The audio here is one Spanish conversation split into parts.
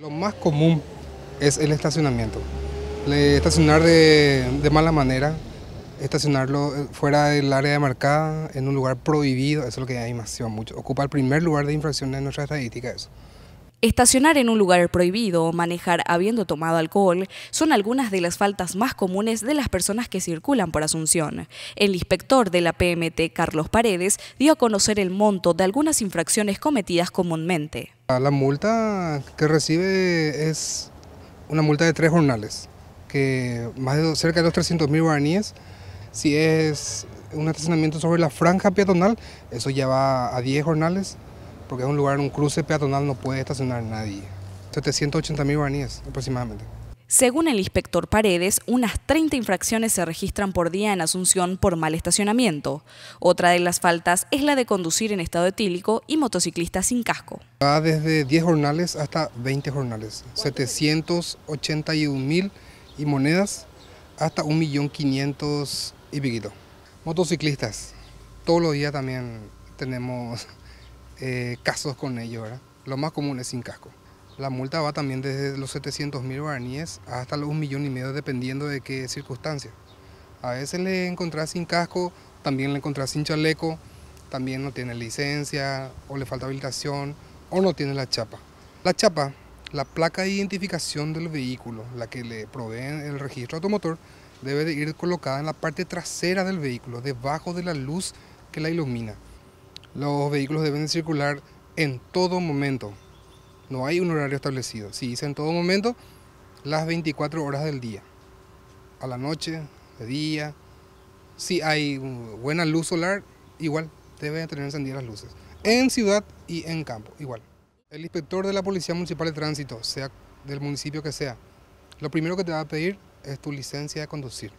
Lo más común es el estacionamiento. estacionar de, mala manera, estacionarlo eh, fuera del área de marcada, en un lugar prohibido, eso es lo que hay demasiado mucho. Ocupa el primer lugar de infracción en nuestra estadística eso. Estacionar en un lugar prohibido o manejar habiendo tomado alcohol son algunas de las faltas más comunes de las personas que circulan por Asunción. El inspector de la PMT, Carlos Paredes, dio a conocer el monto de algunas infracciones cometidas comúnmente. Ah, la multa que recibe es una multa de tres jornales, que más de cerca de los 300 mil guaraníes, si es un estacionamiento sobre la franja peatonal, eso ya va a 10 jornales, porque es un lugar, un cruce peatonal, no puede estacionar nadie. 780 mil guaraníes aproximadamente. Según el inspector Paredes, unas 30 infracciones se registran por día en Asunción por mal estacionamiento. Otra de las faltas es la de conducir en estado etílico y motociclista sin casco. Va desde 10 jornales hasta 20 jornales, 781 mil y monedas hasta 1.500.000 y piquito. Motociclistas, todos los días también tenemos eh, casos con ello, ¿verdad? Lo más común es sin casco. La multa va también desde los 700 mil guaraníes hasta los un millón y medio, dependiendo de qué circunstancia. A veces le encontrás sin casco, también le encontrás sin chaleco, también no tiene licencia, o le falta habilitación, o no tiene la chapa. La chapa, la placa de identificación del vehículo, la que le provee el registro automotor, debe ir colocada en la parte trasera del vehículo, debajo de la luz que la ilumina los vehículos deben circular en todo momento. No hay un horario establecido. Si dice en todo momento, las 24 horas del día. A la noche, de día. Si hay buena luz solar, igual debe tener encendidas las luces. En ciudad y en campo, igual. El inspector de la Policía Municipal de Tránsito, sea del municipio que sea, lo primero que te va a pedir es tu licencia de conducir,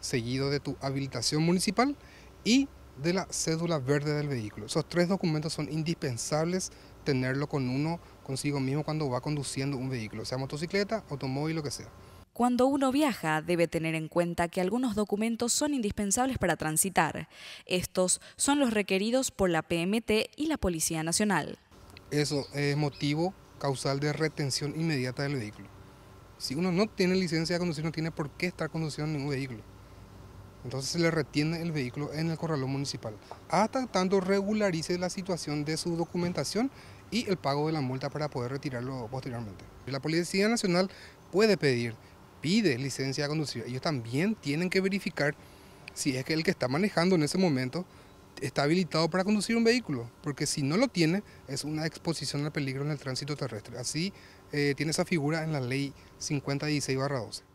seguido de tu habilitación municipal y de la cédula verde del vehículo. Esos tres documentos son indispensables tenerlo con uno consigo mismo cuando va conduciendo un vehículo, sea motocicleta, automóvil, lo que sea. Cuando uno viaja, debe tener en cuenta que algunos documentos son indispensables para transitar. Estos son los requeridos por la PMT y la Policía Nacional. Eso es motivo causal de retención inmediata del vehículo. Si uno no tiene licencia de conducir, no tiene por qué estar conduciendo ningún vehículo. Entonces se le retiene el vehículo en el corralón municipal, hasta tanto regularice la situación de su documentación y el pago de la multa para poder retirarlo posteriormente. La Policía Nacional puede pedir, pide licencia de conducir. Ellos también tienen que verificar si es que el que está manejando en ese momento está habilitado para conducir un vehículo, porque si no lo tiene, es una exposición al peligro en el tránsito terrestre. Así eh, tiene esa figura en la ley 5016-12.